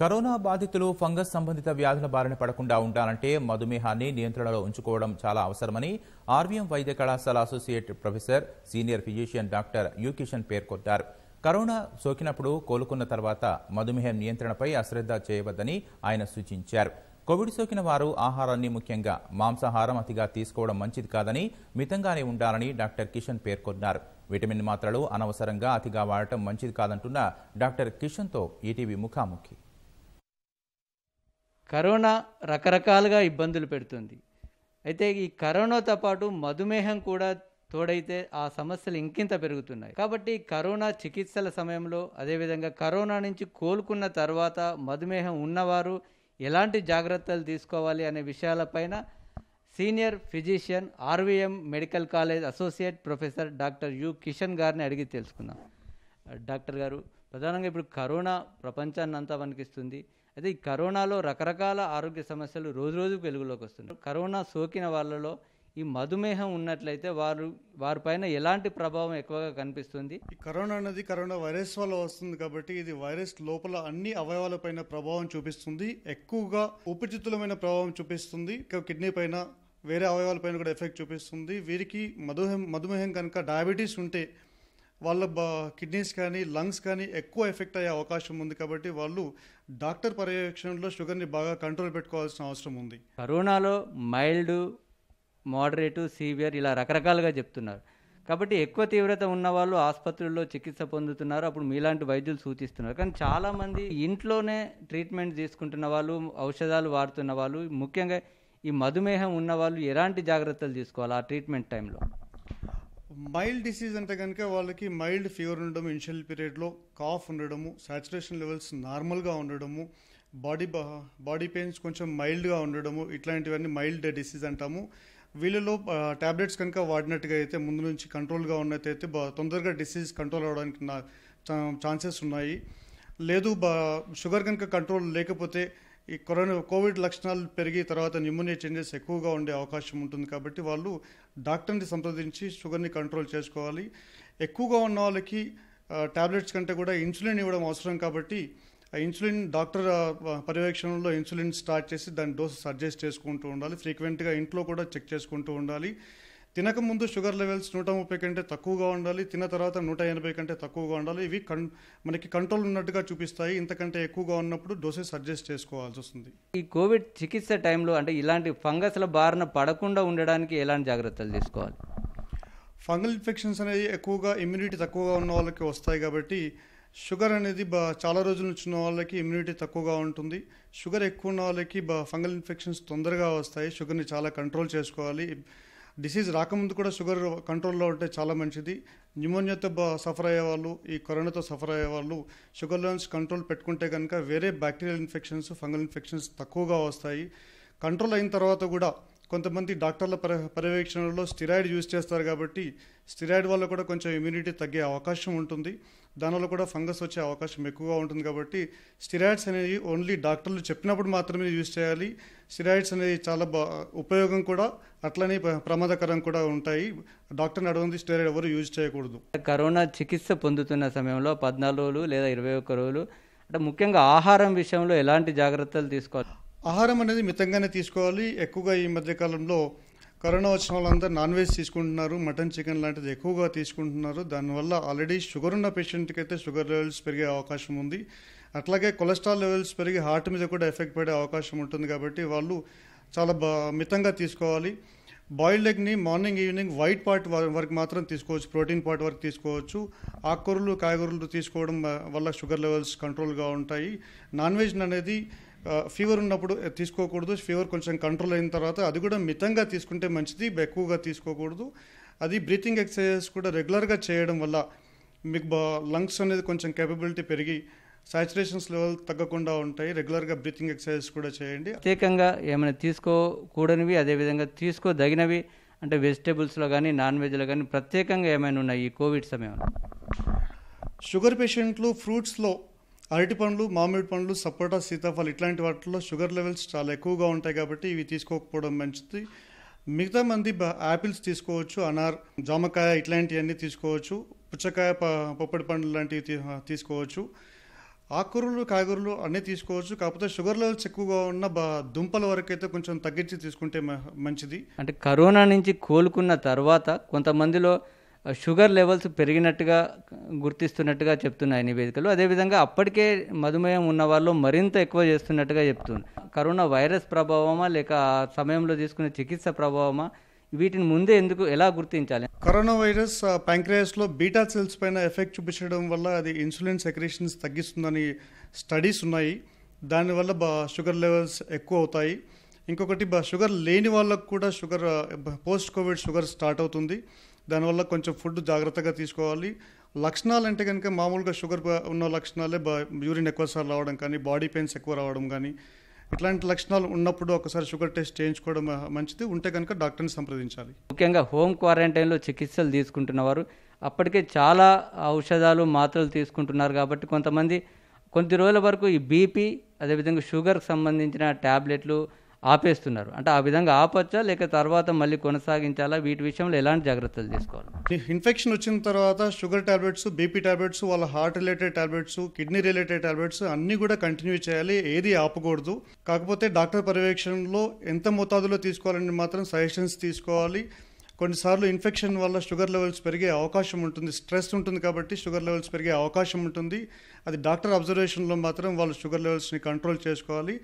corona బాధితులు fungus సంబంధిత వ్యాధుల బారిన పడకుండా ఉండాలంటే మధుమేహాన్ని నియంత్రణలో ఉంచుకోవడం చాలా అవసరమని ఆర్వీఎం వైద్య కళాశాల associate professor senior physician doctor యుకిషన్ పేర్కొన్నారు కరోనా సోకినప్పుడు కోలుకున్న తర్వాత మధుమేహం నియంత్రణపై అశ్రద్ధ చేయవద్దని ఆయన సూచించారు కోవిడ్ సోకిన వారు ఆహారాన్ని ముఖ్యంగా మాంసాహారం అతిగా తీసుకోవడం మంచిది కాదని మితంగానే ఉండాలని డాక్టర్ కిషన్ పేర్కొన్నారు విటమిన్ మాత్రలు అనవసరంగా అతిగా వాడటం మంచిది కాదంటున్న డాక్టర్ కిషన్తో ఈటీవీ ముఖాముఖి కరోనా రకరకాలుగా ఇబ్బందులు పెడుతుంది అయితే ఈ కరోనాతో పాటు మధుమేహం కూడా తోడైతే ఆ సమస్యలు ఇంకింత పెరుగుతున్నాయి కాబట్టి కరోనా చికిత్సల సమయంలో అదేవిధంగా కరోనా నుంచి కోలుకున్న తర్వాత మధుమేహం ఉన్నవారు ఎలాంటి జాగ్రత్తలు తీసుకోవాలి అనే విషయాలపైన senior physician RVM medical college associate professor doctor U Kishan గారిని అడిగి తెలుసుకుందాం డాక్టర్ గారు ప్రధానంగా ఇప్పుడు కరోనా ప్రపంచాన్ని అంతా వణికిస్తుంది అయితే ఈ కరోనాలో రకరకాల ఆరోగ్య సమస్యలు రోజు రోజుకు వెలుగులోకి వస్తున్నాయి కరోనా సోకిన వాళ్ళలో ఈ మధుమేహం ఉన్నట్లయితే వారు వారిపైన ఎలాంటి ప్రభావం ఎక్కువగా కనిపిస్తుంది కరోనా అనేది కరోనా వైరస్ వల్ల వస్తుంది కాబట్టి ఇది వైరస్ లోపల అన్ని అవయవాలపైన ప్రభావం చూపిస్తుంది ఎక్కువగా ఉపచితులమైన ప్రభావం చూపిస్తుంది కిడ్నీ పైన వేరే అవయవాలపైన కూడా ఎఫెక్ట్ చూపిస్తుంది వీరికి మధుమేహం మధుమేహం కనుక డయాబెటీస్ ఉంటే వాళ్ళ కిడ్నీస్ కానీ లంగ్స్ కానీ ఎక్కువ ఎఫెక్ట్ అయ్యే అవకాశం ఉంది కాబట్టి వాళ్ళు డాక్టర్ పర్యవేక్షణలో షుగర్ని బాగా కంట్రోల్ పెట్టుకోవాల్సిన అవసరం ఉంది కరోనాలో మైల్డ్ మోడరేటు సీవియర్ ఇలా రకరకాలుగా చెప్తున్నారు కాబట్టి ఎక్కువ తీవ్రత ఉన్న వాళ్ళు ఆసుపత్రుల్లో చికిత్స పొందుతున్నారు అప్పుడు మీలాంటి వైద్యులు సూచిస్తున్నారు కానీ చాలామంది ఇంట్లోనే ట్రీట్మెంట్ తీసుకుంటున్న వాళ్ళు ఔషధాలు వాడుతున్న వాళ్ళు ముఖ్యంగా ఈ మధుమేహం ఉన్న వాళ్ళు ఎలాంటి జాగ్రత్తలు తీసుకోవాలి ఆ ట్రీట్మెంట్ టైంలో మైల్డ్ డిసీజ్ అంటే కనుక వాళ్ళకి మైల్డ్ ఫీవర్ ఉండడం ఇన్షియల్ పీరియడ్లో కాఫ్ ఉండడము సాచురేషన్ లెవెల్స్ నార్మల్గా ఉండడము బాడీ బాడీ పెయిన్స్ కొంచెం మైల్డ్గా ఉండడము ఇట్లాంటివన్నీ మైల్డ్ డిసీజ్ అంటాము వీళ్ళలో ట్యాబ్లెట్స్ కనుక వాడినట్టుగా అయితే ముందు నుంచి కంట్రోల్గా ఉన్నట్టయితే తొందరగా డిసీజ్ కంట్రోల్ అవ్వడానికి ఛాన్సెస్ ఉన్నాయి లేదు షుగర్ కనుక కంట్రోల్ లేకపోతే ఈ కరోనా కోవిడ్ లక్షణాలు పెరిగి తర్వాత న్యూమోనియా చేంజెస్ ఎక్కువగా ఉండే అవకాశం ఉంటుంది కాబట్టి వాళ్ళు డాక్టర్ని సంప్రదించి షుగర్ని కంట్రోల్ చేసుకోవాలి ఎక్కువగా ఉన్న వాళ్ళకి ట్యాబ్లెట్స్ కంటే కూడా ఇన్సులిన్ ఇవ్వడం అవసరం కాబట్టి ఆ ఇన్సులిన్ డాక్టర్ పర్యవేక్షణలో ఇన్సులిన్ స్టార్ట్ చేసి దాని డోసెస్ అడ్జస్ట్ చేసుకుంటూ ఉండాలి ఫ్రీక్వెంట్గా ఇంట్లో కూడా చెక్ చేసుకుంటూ ఉండాలి తినకముందు షుగర్ లెవెల్స్ నూట ముప్పై కంటే తక్కువగా ఉండాలి తిన్న తర్వాత నూట ఎనభై కంటే తక్కువగా ఉండాలి ఇవి కన్ మనకి కంట్రోల్ ఉన్నట్టుగా చూపిస్తాయి ఇంతకంటే ఎక్కువగా ఉన్నప్పుడు డోసెస్ అడ్జస్ట్ చేసుకోవాల్సి వస్తుంది ఈ కోవిడ్ చికిత్స టైంలో అంటే ఇలాంటి ఫంగస్ల బారిన పడకుండా ఉండడానికి ఎలాంటి జాగ్రత్తలు తీసుకోవాలి ఫంగల్ ఇన్ఫెక్షన్స్ అనేవి ఎక్కువగా ఇమ్యూనిటీ తక్కువగా ఉన్న వాళ్ళకి వస్తాయి కాబట్టి షుగర్ అనేది బా చాలా రోజుల నుంచి ఉన్న వాళ్ళకి ఇమ్యూనిటీ తక్కువగా ఉంటుంది షుగర్ ఎక్కువ ఉన్న వాళ్ళకి బా ఫంగల్ ఇన్ఫెక్షన్స్ తొందరగా వస్తాయి షుగర్ని చాలా కంట్రోల్ చేసుకోవాలి డిసీజ్ రాకముందు కూడా షుగర్ కంట్రోల్లో ఉంటే చాలా మంచిది న్యూమోనియాతో సఫర్ అయ్యే వాళ్ళు ఈ కరోనాతో సఫర్ అయ్యే వాళ్ళు షుగర్ లెవెల్స్ కంట్రోల్ పెట్టుకుంటే కనుక వేరే బ్యాక్టీరియల్ ఇన్ఫెక్షన్స్ ఫంగల్ ఇన్ఫెక్షన్స్ తక్కువగా వస్తాయి కంట్రోల్ అయిన తర్వాత కూడా కొంతమంది డాక్టర్ల పర్యవేక్షణలో స్టిరాయిడ్ యూజ్ చేస్తారు కాబట్టి స్టిరాయిడ్ వల్ల కూడా కొంచెం ఇమ్యూనిటీ తగ్గే అవకాశం ఉంటుంది దానివల్ల కూడా ఫంగస్ వచ్చే అవకాశం ఎక్కువగా ఉంటుంది కాబట్టి స్టిరాయిడ్స్ అనేవి ఓన్లీ డాక్టర్లు చెప్పినప్పుడు మాత్రమే యూజ్ చేయాలి స్టిరాయిడ్స్ అనేవి చాలా బా ఉపయోగం కూడా అట్లనే ప్రమాదకరం కూడా ఉంటాయి డాక్టర్ని అడగంది స్టిరాయిడ్ ఎవరు యూజ్ చేయకూడదు కరోనా చికిత్స పొందుతున్న సమయంలో పద్నాలుగు రోజులు లేదా ఇరవై ఒక్క రోజులు అంటే ముఖ్యంగా ఆహారం విషయంలో ఎలాంటి జాగ్రత్తలు తీసుకోవాలి ఆహారం అనేది మితంగానే తీసుకోవాలి ఎక్కువగా ఈ మధ్యకాలంలో కరోనా వచ్చిన వాళ్ళందరూ నాన్ వెజ్ తీసుకుంటున్నారు మటన్ చికెన్ లాంటిది ఎక్కువగా తీసుకుంటున్నారు దానివల్ల ఆల్రెడీ షుగర్ ఉన్న పేషెంట్కి అయితే షుగర్ లెవెల్స్ పెరిగే అవకాశం ఉంది అట్లాగే కొలెస్ట్రాల్ లెవెల్స్ పెరిగి హార్ట్ మీద కూడా ఎఫెక్ట్ పడే అవకాశం ఉంటుంది కాబట్టి వాళ్ళు చాలా బా మితంగా తీసుకోవాలి బాయిల్డ్ ఎగ్ని మార్నింగ్ ఈవినింగ్ వైట్ పార్ట్ వరకు మాత్రం తీసుకోవచ్చు ప్రోటీన్ పార్ట్ వరకు తీసుకోవచ్చు ఆకుకూరలు కాయగూరలు తీసుకోవడం వల్ల షుగర్ లెవెల్స్ కంట్రోల్గా ఉంటాయి నాన్ వెజ్ అనేది ఫీవర్ ఉన్నప్పుడు తీసుకోకూడదు ఫీవర్ కొంచెం కంట్రోల్ అయిన తర్వాత అది కూడా మితంగా తీసుకుంటే మంచిది ఎక్కువగా తీసుకోకూడదు అది బ్రీతింగ్ ఎక్సర్సైజెస్ కూడా రెగ్యులర్గా చేయడం వల్ల మీకు లంగ్స్ అనేది కొంచెం కేపబిలిటీ పెరిగి సాచురేషన్స్ లెవెల్ తగ్గకుండా ఉంటాయి రెగ్యులర్గా బ్రీతింగ్ ఎక్సర్సైజెస్ కూడా చేయండి ప్రత్యేకంగా ఏమైనా తీసుకోకూడనివి అదేవిధంగా తీసుకోదగినవి అంటే వెజిటేబుల్స్లో కానీ నాన్ వెజ్లో కానీ ప్రత్యేకంగా ఏమైనా ఉన్నాయి ఈ కోవిడ్ సమయంలో షుగర్ పేషెంట్లు ఫ్రూట్స్లో అరటి పండ్లు మామిడి పండ్లు సపోటా సీతాఫలం ఇట్లాంటి వాటిల్లో షుగర్ లెవెల్స్ చాలా ఎక్కువగా ఉంటాయి కాబట్టి ఇవి తీసుకోకపోవడం మంచిది మిగతా మంది యాపిల్స్ తీసుకోవచ్చు అనార్ జామకాయ ఇట్లాంటివన్నీ తీసుకోవచ్చు పుచ్చకాయ పొప్పడి పండ్లు లాంటివి తీసుకోవచ్చు ఆకుకూరలు కాయగూరలు అన్నీ తీసుకోవచ్చు కాకపోతే షుగర్ లెవెల్స్ ఎక్కువగా ఉన్న దుంపల వరకు అయితే కొంచెం తగ్గించి తీసుకుంటే మంచిది అంటే కరోనా నుంచి కోలుకున్న తర్వాత కొంతమందిలో షుగర్ లెవెల్స్ పెరిగినట్టుగా గుర్తిస్తున్నట్టుగా చెప్తున్నాయి నివేదికలు అదేవిధంగా అప్పటికే మధుమేహం ఉన్న వాళ్ళు మరింత ఎక్కువ చేస్తున్నట్టుగా చెప్తుంది కరోనా వైరస్ ప్రభావమా లేక ఆ సమయంలో తీసుకునే చికిత్స ప్రభావమా వీటిని ముందే ఎందుకు ఎలా గుర్తించాలి కరోనా వైరస్ ప్యాంక్రియాస్లో బీటా సెల్స్ పైన ఎఫెక్ట్ చూపించడం వల్ల అది ఇన్సులిన్ సెక్రేషన్స్ తగ్గిస్తుందని స్టడీస్ ఉన్నాయి దానివల్ల బా షుగర్ లెవెల్స్ ఎక్కువ అవుతాయి ఇంకొకటి బా షుగర్ లేని వాళ్ళకు కూడా sugar post covid sugar start అవుతుంది దానివల్ల కొంచెం ఫుడ్ జాగ్రత్తగా తీసుకోవాలి లక్షణాలు అంటే కనుక మామూలుగా షుగర్ ఉన్న లక్షణాలే యూరిన్ ఎక్కువసార్లు రావడం కానీ బాడీ పెయిన్స్ ఎక్కువ రావడం కానీ ఇట్లాంటి లక్షణాలు ఉన్నప్పుడు ఒకసారి షుగర్ టెస్ట్ చేయించుకోవడం మంచిది ఉంటే కనుక డాక్టర్ని సంప్రదించాలి ముఖ్యంగా హోమ్ క్వారంటైన్లో చికిత్సలు తీసుకుంటున్నవారు అప్పటికే చాలా ఔషధాలు మాత్రలు తీసుకుంటున్నారు కాబట్టి కొంతమంది కొద్ది రోజుల వరకు ఈ బీపీ అదేవిధంగా షుగర్కి సంబంధించిన ట్యాబ్లెట్లు ఆపేస్తున్నారు అంటే ఆ విధంగా ఆపచ్చా లేక తర్వాత మళ్ళీ కొనసాగించాలా వీటి విషయంలో ఎలాంటి జాగ్రత్తలు తీసుకోవాలి ఇన్ఫెక్షన్ వచ్చిన తర్వాత షుగర్ టాబ్లెట్స్ బీపీ టాబ్లెట్స్ వాళ్ళ heart related tablets kidney related tablets అన్ని కూడా కంటిన్యూ చేయాలి ఏది ఆపకూడదు కాకపోతే డాక్టర్ పర్యవేక్షణలో ఎంత మోతాదులో తీసుకోవాలని మాత్రం సజెషన్స్ తీసుకోవాలి కొన్నిసార్లు ఇన్ఫెక్షన్ వల్ల షుగర్ లెవెల్స్ పెరిగే అవకాశం ఉంటుంది స్ట్రెస్ ఉంటుంది కాబట్టి షుగర్ లెవెల్స్ పెరిగే అవకాశం ఉంటుంది అది డాక్టర్ అబ్జర్వేషన్లో మాత్రం వాళ్ళు షుగర్ లెవెల్స్ని కంట్రోల్ చేసుకోవాలి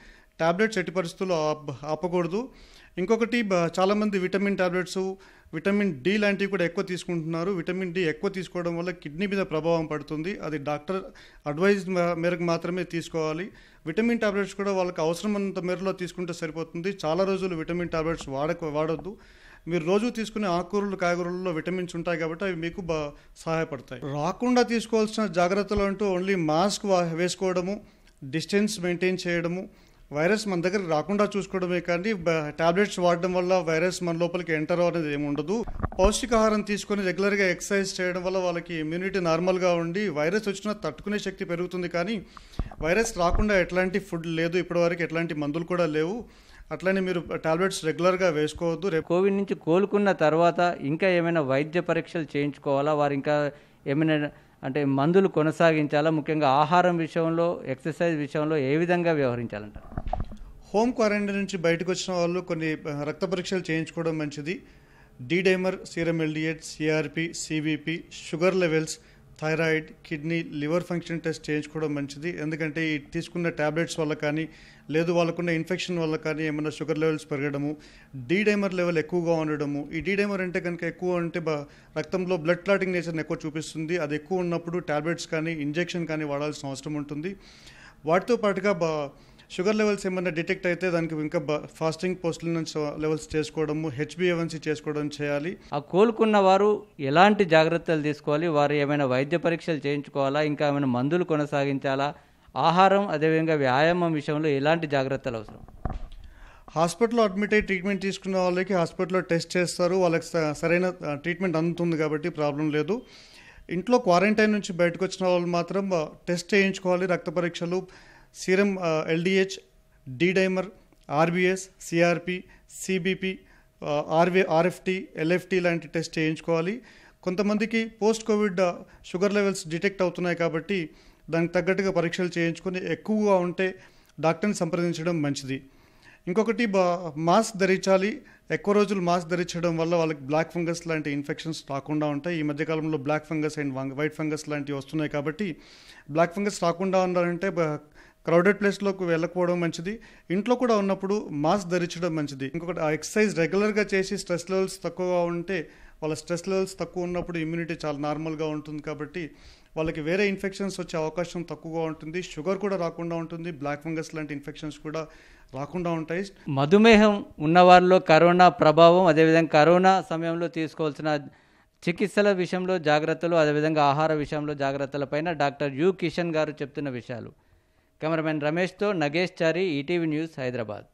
ట్యాబ్లెట్స్ ఎట్టి పరిస్థితుల్లో ఆపకూడదు ఇంకొకటి చాలామంది విటమిన్ ట్యాబ్లెట్స్ విటమిన్ డి లాంటివి కూడా ఎక్కువ తీసుకుంటున్నారు విటమిన్ డి ఎక్కువ తీసుకోవడం వల్ల కిడ్నీ మీద ప్రభావం పడుతుంది అది డాక్టర్ అడ్వైజ్ మేరకు మాత్రమే తీసుకోవాలి విటమిన్ ట్యాబ్లెట్స్ కూడా వాళ్ళకి అవసరమైనంత మేరలో తీసుకుంటే సరిపోతుంది చాలా రోజులు విటమిన్ ట్యాబ్లెట్స్ వాడక వాడొద్దు మీరు రోజు తీసుకునే ఆకుకూరలు కాయగూరల్లో విటమిన్స్ ఉంటాయి కాబట్టి అవి మీకు బా సహాయపడతాయి రాకుండా తీసుకోవాల్సిన జాగ్రత్తలు అంటూ ఓన్లీ మాస్క్ వేసుకోవడము డిస్టెన్స్ మెయింటైన్ చేయడము వైరస్ మన దగ్గర రాకుండా చూసుకోవడమే కానీ టాబ్లెట్స్ వాడడం వల్ల వైరస్ మన లోపలికి ఎంటర్ అనేది ఏమి ఉండదు పౌష్టికాహారం తీసుకొని రెగ్యులర్గా ఎక్సర్సైజ్ చేయడం వల్ల వాళ్ళకి ఇమ్యూనిటీ నార్మల్గా ఉండి వైరస్ వచ్చినా తట్టుకునే శక్తి పెరుగుతుంది కానీ వైరస్ రాకుండా ఎట్లాంటి ఫుడ్ లేదు ఇప్పటివరకు ఎట్లాంటి మందులు కూడా లేవు అట్లనే మీరు టాబ్లెట్స్ రెగ్యులర్గా వేసుకోవద్దు రేపు కోవిడ్ నుంచి కోలుకున్న తర్వాత ఇంకా ఏమైనా వైద్య పరీక్షలు చేయించుకోవాలా వారు ఇంకా ఏమైనా అంటే మందులు కొనసాగించాలా ముఖ్యంగా ఆహారం విషయంలో ఎక్సర్సైజ్ విషయంలో ఏ విధంగా వ్యవహరించాలంటారు హోమ్ క్వారంటైన్ నుంచి బయటకు వచ్చిన వాళ్ళు కొన్ని రక్త పరీక్షలు చేయించుకోవడం మంచిది D dimer serum LDH CRP CBP sugar levels thyroid kidney liver function test చేయించుకోవడం మంచిది ఎందుకంటే ఈ తీసుకున్న ట్యాబ్లెట్స్ వల్ల కానీ లేదు వాళ్ళకున్న ఇన్ఫెక్షన్ వల్ల కానీ ఏమైనా షుగర్ లెవెల్స్ పెరగడము డీడైమర్ లెవెల్ ఎక్కువగా ఉండడము ఈ డైమర్ అంటే కనుక ఎక్కువ ఉంటే రక్తంలో బ్లడ్ క్లాటింగ్ నేచర్ని ఎక్కువ చూపిస్తుంది అది ఎక్కువ ఉన్నప్పుడు ట్యాబ్లెట్స్ కానీ ఇంజెక్షన్ కానీ వాడాల్సిన అవసరం ఉంటుంది వాటితో పాటుగా బా షుగర్ లెవెల్స్ ఏమైనా డిటెక్ట్ అయితే దానికి ఇంకా ఫాస్టింగ్ నుంచి లెవెల్స్ చేసుకోవడము హెచ్బిఎవన్సి చేసుకోవడం చేయాలి ఆ కోలుకున్న వారు ఎలాంటి జాగ్రత్తలు తీసుకోవాలి వారు ఏమైనా వైద్య పరీక్షలు చేయించుకోవాలా ఇంకా ఏమైనా మందులు కొనసాగించాలా ఆహారం అదేవిధంగా వ్యాయామం విషయంలో ఎలాంటి జాగ్రత్తలు అవసరం హాస్పిటల్లో అడ్మిట్ అయ్యి ట్రీట్మెంట్ తీసుకున్న వాళ్ళకి హాస్పిటల్లో టెస్ట్ చేస్తారు వాళ్ళకి సరైన ట్రీట్మెంట్ అందుతుంది కాబట్టి ప్రాబ్లం లేదు ఇంట్లో క్వారంటైన్ నుంచి బయటకు వచ్చిన వాళ్ళు మాత్రం టెస్ట్ చేయించుకోవాలి రక్త పరీక్షలు serum LDH dimer RBS CRP CBP ఆర్వే ఆర్ఎఫ్టీ ఎల్ఎఫ్టీ లాంటి టెస్ట్ చేయించుకోవాలి కొంతమందికి post covid sugar levels detect అవుతున్నాయి కాబట్టి దానికి తగ్గట్టుగా పరీక్షలు చేయించుకొని ఎక్కువగా ఉంటే డాక్టర్ని సంప్రదించడం మంచిది ఇంకొకటి మాస్క్ ధరించాలి ఎక్కువ రోజులు మాస్క్ ధరించడం వల్ల వాళ్ళకి బ్లాక్ ఫంగస్ లాంటి ఇన్ఫెక్షన్స్ రాకుండా ఉంటాయి ఈ మధ్యకాలంలో black fungus and white fungus లాంటివి వస్తున్నాయి కాబట్టి బ్లాక్ ఫంగస్ రాకుండా ఉండాలంటే క్రౌడెడ్ ప్లేస్లోకి వెళ్ళకపోవడం మంచిది ఇంట్లో కూడా ఉన్నప్పుడు మాస్క్ ధరించడం మంచిది ఇంకొకటి ఆ ఎక్సర్సైజ్ రెగ్యులర్గా చేసి స్ట్రెస్ లెవెల్స్ తక్కువగా ఉంటే వాళ్ళ స్ట్రెస్ లెవెల్స్ తక్కువ ఉన్నప్పుడు ఇమ్యూనిటీ చాలా నార్మల్గా ఉంటుంది కాబట్టి వాళ్ళకి వేరే ఇన్ఫెక్షన్స్ వచ్చే అవకాశం తక్కువగా ఉంటుంది షుగర్ కూడా రాకుండా ఉంటుంది బ్లాక్ ఫంగస్ లాంటి ఇన్ఫెక్షన్స్ కూడా రాకుండా ఉంటాయి మధుమేహం ఉన్నవారిలో కరోనా ప్రభావం అదేవిధంగా కరోనా సమయంలో తీసుకోవాల్సిన చికిత్సల విషయంలో జాగ్రత్తలు అదేవిధంగా ఆహార విషయంలో జాగ్రత్తలపైన డాక్టర్ యు కిషన్ గారు చెప్తున్న విషయాలు కెమెరామెన్ రమేష్తో నగేష్ చారి ఈటీవీ న్యూస్ హైదరాబాద్